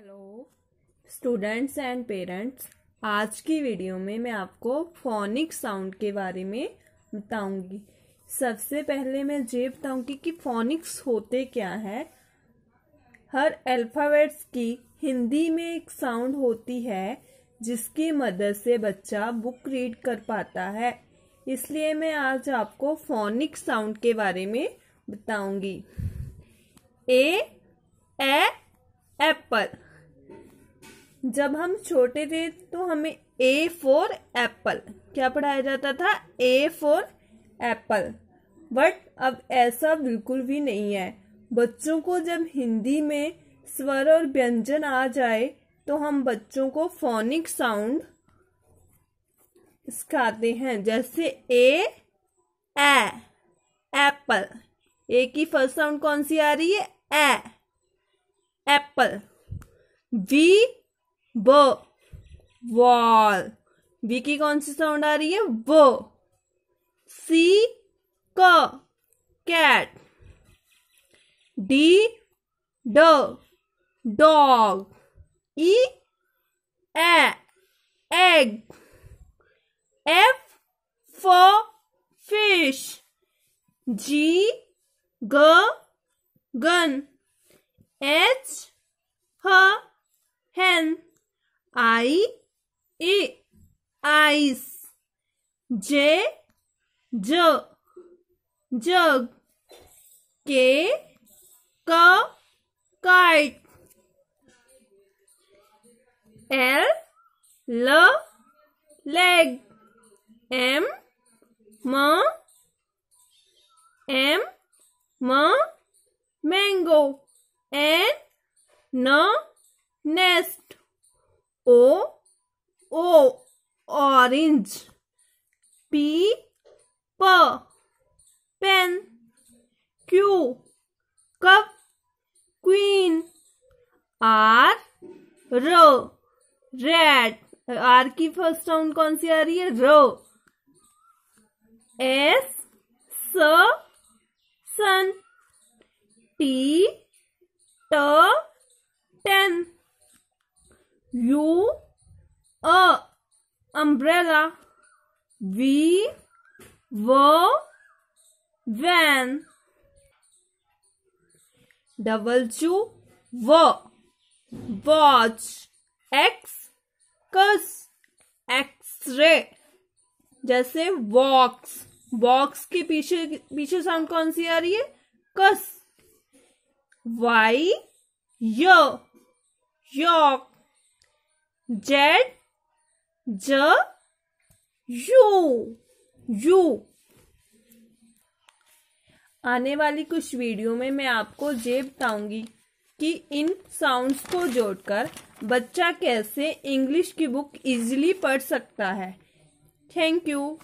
hello students and parents आज की video में मैं आपको फोनिक साउंड के बारे में बताऊंगी सबसे पहले मैं ये बताऊंगी कि फोनिक्स होते क्या है हर अल्फ़ाबेट्स की हिंदी में एक साउंड होती है जिसकी मदद से बच्चा बुक रीड कर पाता है इसलिए मैं आज आपको फोनिक साउंड के बारे में बताऊंगी ए एप्पल जब हम छोटे थे तो हमें ए फोर एप्पल क्या पढ़ाया जाता था ए फोर एप्पल बट अब ऐसा बिल्कुल भी नहीं है बच्चों को जब हिंदी में स्वर और व्यंजन आ जाए तो हम बच्चों को फोनिक साउंड सिखाते हैं जैसे ए ए एप्पल ए की फर्स्ट साउंड कौन सी आ रही है ए एप्पल वी ब वॉल बी की कौन सी साउंड आ रही है व सी क कैट डी ड डॉग ई ए एग एफ फ फिश जी ग gun H her I E eyes J jug jug K cup card L L leg M M M M mango N no nest O ओ orange P प pen Q cup queen R र red R की first sound कौन सी आ रही है र एस स सन टी ट ten U a umbrella V v van W w watch X कस एक्सरे जैसे वॉक्स वॉक्स के पीछे पीछे साउंड कौन सी आ रही है कस वाई यॉक जेड ज यू यू आने वाली कुछ वीडियो में मैं आपको ये बताऊंगी कि इन साउंड्स को जोड़कर बच्चा कैसे इंग्लिश की बुक इजीली पढ़ सकता है थैंक यू